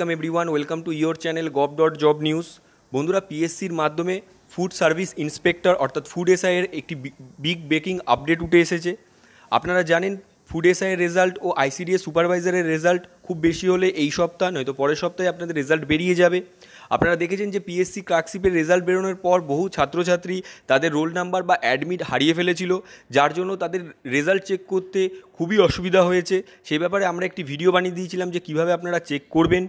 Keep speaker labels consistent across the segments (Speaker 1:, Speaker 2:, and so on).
Speaker 1: welcome everyone welcome to your channel gov dot job news বন্ধুরা পিএসসির মাধ্যমে food service inspector অর্থাৎ food এসআইয়ের একটি বিগ ব্রেকিং আপডেট উঠে এসেছে আপনারা জানেন ফুড এসআইয়ের রেজাল্ট ও আইসিডিএস সুপারভাইজারের রেজাল্ট খুব বেশি হলে এই সপ্তাহ নয়তো পরের সপ্তাহে আপনাদের রেজাল্ট বেরিয়ে যাবে আপনারা দেখেছেন যে পিএসসি ক্লার্কশিপের রেজাল্ট বেরোনোর পর বহু ছাত্রছাত্রী তাদের রোল নাম্বার বা অ্যাডমিট হারিয়ে ফেলেছিল যার জন্য তাদের রেজাল্ট চেক করতে খুবই অসুবিধা হয়েছে সেই ব্যাপারে আমরা একটি ভিডিও বানিয়ে দিয়েছিলাম যে কিভাবে আপনারা চেক করবেন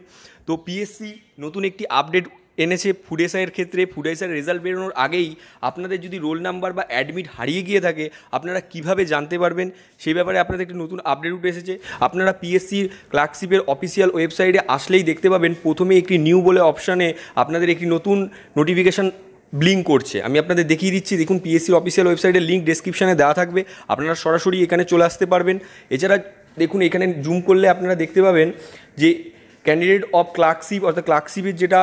Speaker 1: তো পিএসসি নতুন একটি আপডেট এনেছে ফুডেসাইয়ের ক্ষেত্রে ফুডেসাইয়ের রেজাল্ট বেরোনোর আগেই আপনাদের যদি রোল নাম্বার বা অ্যাডমিট হারিয়ে গিয়ে থাকে আপনারা কিভাবে জানতে পারবেন সেই ব্যাপারে আপনাদের একটি নতুন আপডেট উঠে এসেছে আপনারা পিএসসির ক্লার্কশিপের অফিসিয়াল ওয়েবসাইটে আসলেই দেখতে পাবেন প্রথমে একটি নিউ বলে অপশানে আপনাদের একটি নতুন নোটিফিকেশান ব্লিঙ্ক করছে আমি আপনাদের দেখিয়ে দিচ্ছি দেখুন পিএসসির অফিসিয়াল ওয়েবসাইটের লিঙ্ক ডেসক্রিপশানে দেওয়া থাকবে আপনারা সরাসরি এখানে চলে আসতে পারবেন এছাড়া দেখুন এখানে জুম করলে আপনারা দেখতে পাবেন যে ক্যান্ডিডেট অফ ক্লার্কশিপ অর্থাৎ ক্লার্কশিপের যেটা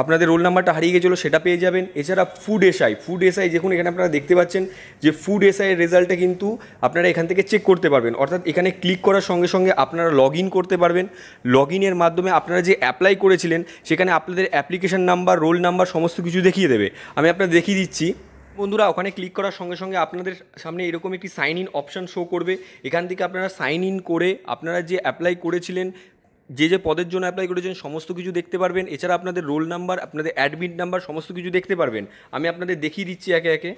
Speaker 1: আপনাদের রোল নাম্বারটা হারিয়ে গেছিলো সেটা পেয়ে যাবেন এছাড়া ফুড এসআই ফুড এসআই যখন এখানে আপনারা দেখতে পাচ্ছেন যে ফুড এসআইয়ের রেজাল্টটা কিন্তু আপনারা এখান থেকে চেক করতে পারবেন অর্থাৎ এখানে ক্লিক করার সঙ্গে সঙ্গে আপনারা লগ করতে পারবেন লগ ইনের মাধ্যমে আপনারা যে অ্যাপ্লাই করেছিলেন সেখানে আপনাদের অ্যাপ্লিকেশান নাম্বার রোল নাম্বার সমস্ত কিছু দেখিয়ে দেবে আমি আপনাদের দেখিয়ে দিচ্ছি বন্ধুরা ওখানে ক্লিক করার সঙ্গে সঙ্গে আপনাদের সামনে এরকম একটি সাইন ইন অপশান শো করবে এখান থেকে আপনারা সাইন ইন করে আপনারা যে অ্যাপ্লাই করেছিলেন যে যে পদের জন্য অ্যাপ্লাই করেছেন সমস্ত কিছু দেখতে পারবেন এছাড়া আপনাদের রোল নাম্বার আপনাদের অ্যাডমিট নাম্বার সমস্ত কিছু দেখতে পারবেন আমি আপনাদের দেখিয়ে দিচ্ছি একে একে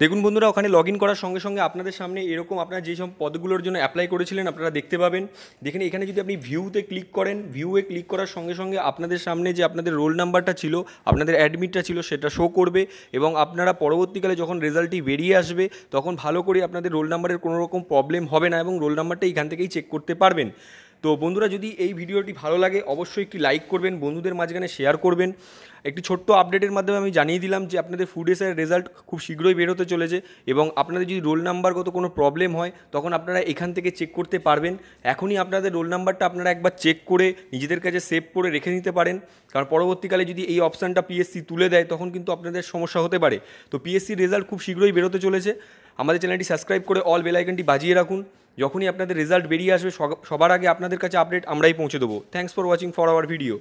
Speaker 1: দেখুন বন্ধুরা ওখানে লগ ইন করার সঙ্গে সঙ্গে আপনাদের সামনে এরকম আপনারা যেসব পদগুলোর জন্য অ্যাপ্লাই করেছিলেন আপনারা দেখতে পাবেন দেখেন এখানে যদি আপনি ভিউতে ক্লিক করেন ভিউয়ে ক্লিক করার সঙ্গে সঙ্গে আপনাদের সামনে যে আপনাদের রোল নাম্বারটা ছিল আপনাদের অ্যাডমিটটা ছিল সেটা শো করবে এবং আপনারা পরবর্তীকালে যখন রেজাল্টটি বেরিয়ে আসবে তখন ভালো করে আপনাদের রোল নাম্বারের কোনো রকম প্রবলেম হবে না এবং রোল নাম্বারটা এখান থেকেই চেক করতে পারবেন তো বন্ধুরা যদি এই ভিডিওটি ভালো লাগে অবশ্যই একটি লাইক করবেন বন্ধুদের মাঝখানে শেয়ার করবেন একটি ছোট্ট আপডেটের মাধ্যমে আমি জানিয়ে দিলাম যে আপনাদের ফুড এসের রেজাল্ট খুব শীঘ্রই বের হতে চলেছে এবং আপনাদের যদি রোল নাম্বারগত কোনো প্রবলেম হয় তখন আপনারা এখান থেকে চেক করতে পারবেন এখনই আপনাদের রোল নাম্বারটা আপনারা একবার চেক করে নিজেদের কাছে সেভ করে রেখে নিতে পারেন কারণ পরবর্তীকালে যদি এই অপশানটা পিএসসি তুলে দেয় তখন কিন্তু আপনাদের সমস্যা হতে পারে তো পিএসসির রেজাল্ট খুব শীঘ্রই বেরোতে চলেছে আমাদের চ্যানেলটি সাবস্ক্রাইব করে অল বেলাইকনটি বাজিয়ে রাখুন যখনই আপনাদের রেজাল্ট বেরিয়ে আসবে সবার আগে আপনাদের কাছে আপডেট আমরাই পৌঁছে দেবো thanks for watching for our video